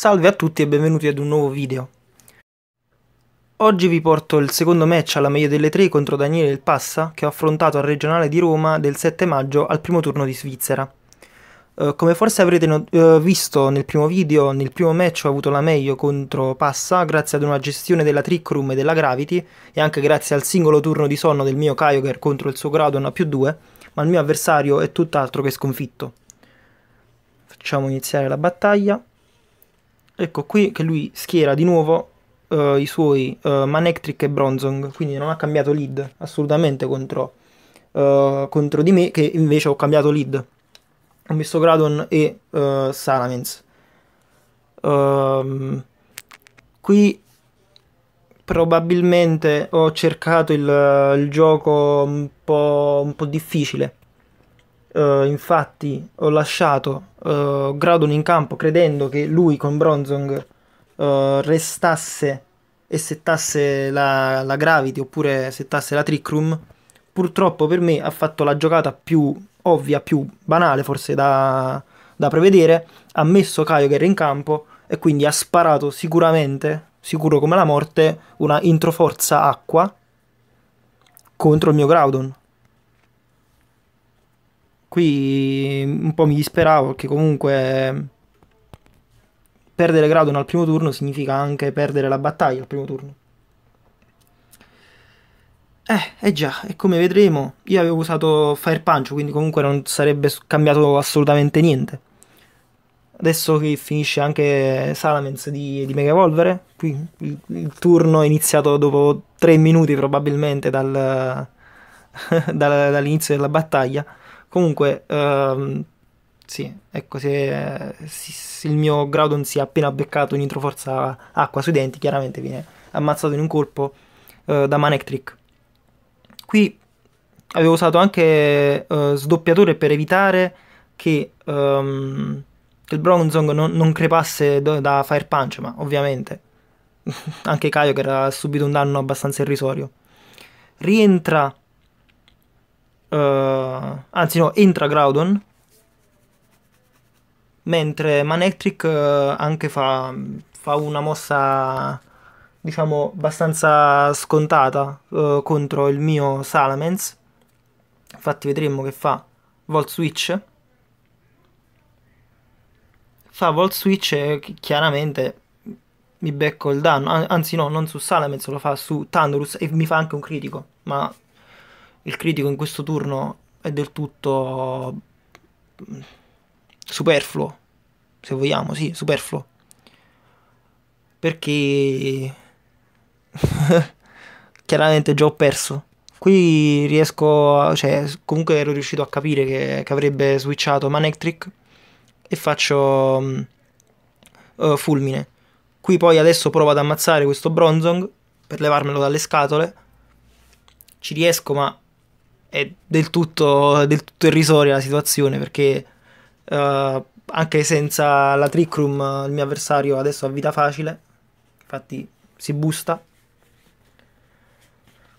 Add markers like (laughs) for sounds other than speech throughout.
Salve a tutti e benvenuti ad un nuovo video. Oggi vi porto il secondo match alla meglio delle tre contro Daniele Il Passa che ho affrontato al regionale di Roma del 7 maggio al primo turno di Svizzera. Uh, come forse avrete no uh, visto nel primo video, nel primo match ho avuto la meglio contro Passa grazie ad una gestione della Trick Room e della Gravity e anche grazie al singolo turno di sonno del mio Kyogre contro il suo Groudon a più 2, ma il mio avversario è tutt'altro che sconfitto. Facciamo iniziare la battaglia. Ecco qui che lui schiera di nuovo uh, i suoi uh, Manectric e Bronzong, quindi non ha cambiato lead assolutamente contro, uh, contro di me, che invece ho cambiato lead. Ho messo Gradon e uh, Salamence. Um, qui probabilmente ho cercato il, il gioco un po', un po' difficile Uh, infatti ho lasciato uh, eh, Gradon in campo credendo che lui con Bronzong uh, restasse e settasse la, la, Gravity oppure settasse la Trick Room. Purtroppo per me ha fatto la giocata più ovvia, più banale forse da, da prevedere. Ha messo Kyogre in campo e quindi ha sparato sicuramente, sicuro come la morte, una introforza acqua contro il mio Groudon qui un po' mi disperavo perché comunque perdere Gradon al primo turno significa anche perdere la battaglia al primo turno. Eh, eh già, e come vedremo, io avevo usato Fire Punch, quindi comunque non sarebbe cambiato assolutamente niente. Adesso che finisce anche Salamence di, di Mega Evolvere, qui il, il, turno è iniziato dopo 3 minuti probabilmente (laughs) dal, dall'inizio della battaglia. Comunque, ehm, sì, ecco, se, se, il mio Groudon si è appena beccato in introforza acqua sui denti, chiaramente viene ammazzato in un colpo eh, da Manectric. Qui avevo usato anche eh, sdoppiatore per evitare che, ehm, che il Bronzong non, non crepasse da Fire Punch, ma ovviamente (laughs) anche Kaioker ha subito un danno abbastanza irrisorio. Rientra uh, anzi no, entra Groudon, mentre Manectric uh, eh, anche fa, fa, una mossa diciamo abbastanza scontata uh, contro il mio Salamence infatti vedremo che fa Volt Switch fa Volt Switch e chiaramente mi becco il danno anzi no, non su Salamence lo fa su Thunderous e mi fa anche un critico ma il critico in questo turno è del tutto mm, superfluo, se vogliamo, sì, superfluo. Perché (laughs) chiaramente già ho perso. Qui riesco, a, cioè comunque ero riuscito a capire che, che avrebbe switchato Manectric e faccio um, uh, Fulmine. Qui poi adesso provo ad ammazzare questo Bronzong per levarmelo dalle scatole. Ci riesco ma è del tutto, del tutto irrisoria la situazione perché uh, anche senza la trick room il mio avversario adesso ha vita facile, infatti si busta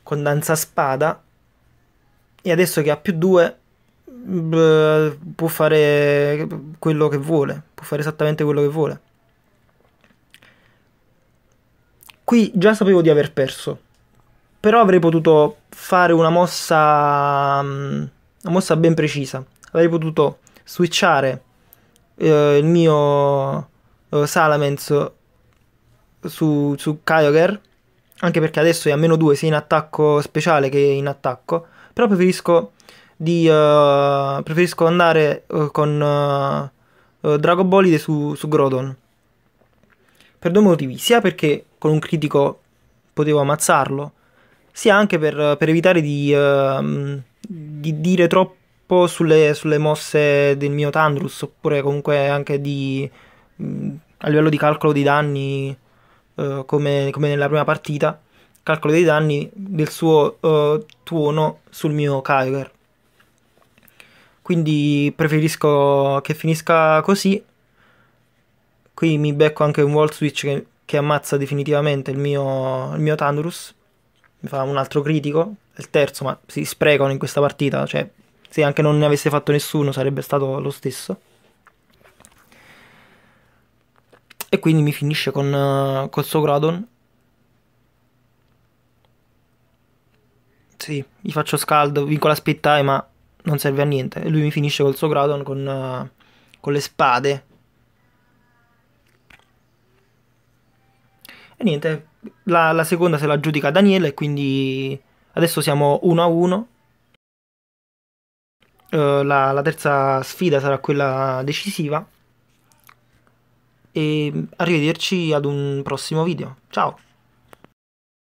con danza spada e adesso che ha più due può fare quello che vuole, può fare esattamente quello che vuole. Qui già sapevo di aver perso però avrei potuto fare una mossa, mm, una mossa ben precisa. Avrei potuto switchare eh, il mio eh, Salamence su, su Kyogre, anche perché adesso è a meno 2 sia in attacco speciale che in attacco, però preferisco, di, uh, preferisco andare uh, con uh, eh, Dragobolide su, su, Grodon. Per due motivi, sia perché con un critico potevo ammazzarlo, sia anche per, per evitare di, uh, di, dire troppo sulle, sulle, mosse del mio Tandrus, oppure comunque anche di, mh, mm, a livello di calcolo dei danni, uh, come, come, nella prima partita, calcolo dei danni del suo uh, tuono sul mio Kyogre. Quindi preferisco che finisca così. Qui mi becco anche un wall switch che, che ammazza definitivamente il mio, il mio Tandrus mi fa un altro critico, il terzo, ma si sprecano in questa partita, cioè se anche non ne avesse fatto nessuno sarebbe stato lo stesso. E quindi mi finisce con, uh, col suo Gradon. Sì, gli faccio scaldo, vinco la split eh, ma non serve a niente. E lui mi finisce col suo Gradon con, uh, con le spade. E niente, la, la seconda se la giudica Daniele, quindi adesso siamo 1 a 1. Uh, eh, la, la, terza sfida sarà quella decisiva. E arrivederci ad un prossimo video. Ciao!